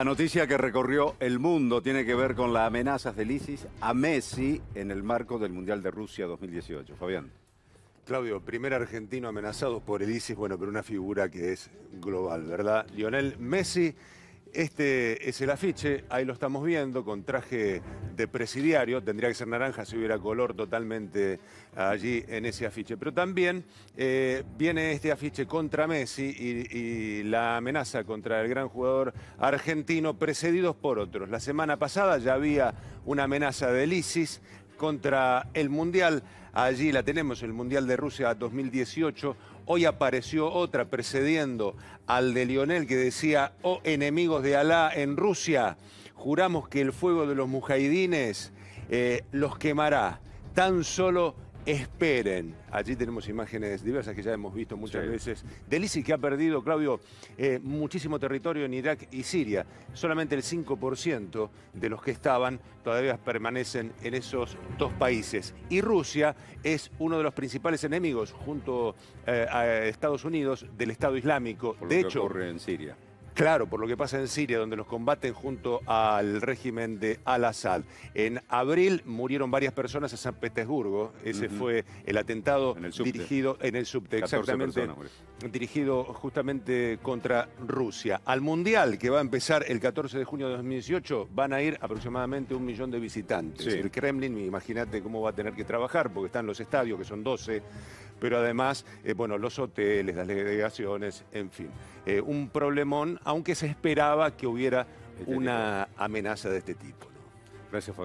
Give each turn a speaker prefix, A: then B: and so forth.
A: La noticia que recorrió el mundo tiene que ver con las amenazas del ISIS a Messi en el marco del Mundial de Rusia 2018. Fabián. Claudio, primer argentino amenazado por el ISIS, bueno, pero una figura que es global, ¿verdad? Lionel Messi este es el afiche, ahí lo estamos viendo, con traje de presidiario, tendría que ser naranja si hubiera color totalmente allí en ese afiche. Pero también eh, viene este afiche contra Messi y, y, la amenaza contra el gran jugador argentino, precedidos por otros. La semana pasada ya había una amenaza del ISIS, contra el Mundial. Allí la tenemos, el Mundial de Rusia 2018. Hoy apareció otra precediendo al de Lionel que decía, oh enemigos de Alá en Rusia, juramos que el fuego de los mujahidines eh, los quemará. Tan solo esperen. Allí tenemos imágenes diversas que ya hemos visto muchas veces. Del ISIS que ha perdido, Claudio, eh, muchísimo territorio en Irak y Siria. Solamente el 5% de los que estaban todavía permanecen en esos dos países. Y Rusia es uno de los principales enemigos, junto eh, a Estados Unidos, del Estado Islámico. de hecho, en Siria. Claro, por lo que pasa en Siria, donde los combaten junto al régimen de Al-Assad. En abril murieron varias personas en San Petersburgo. Ese fue el atentado en el dirigido en el subte, exactamente. dirigido justamente contra Rusia. Al Mundial, que va a empezar el 14 de junio de 2018, van a ir aproximadamente un millón de visitantes. El Kremlin, imagínate cómo va a tener que trabajar, porque están los estadios, que son 12 pero además, eh, bueno, los hoteles, las delegaciones, en fin. Eh, un problemón, aunque se esperaba que hubiera este una amenaza de este tipo. Gracias, Fabio.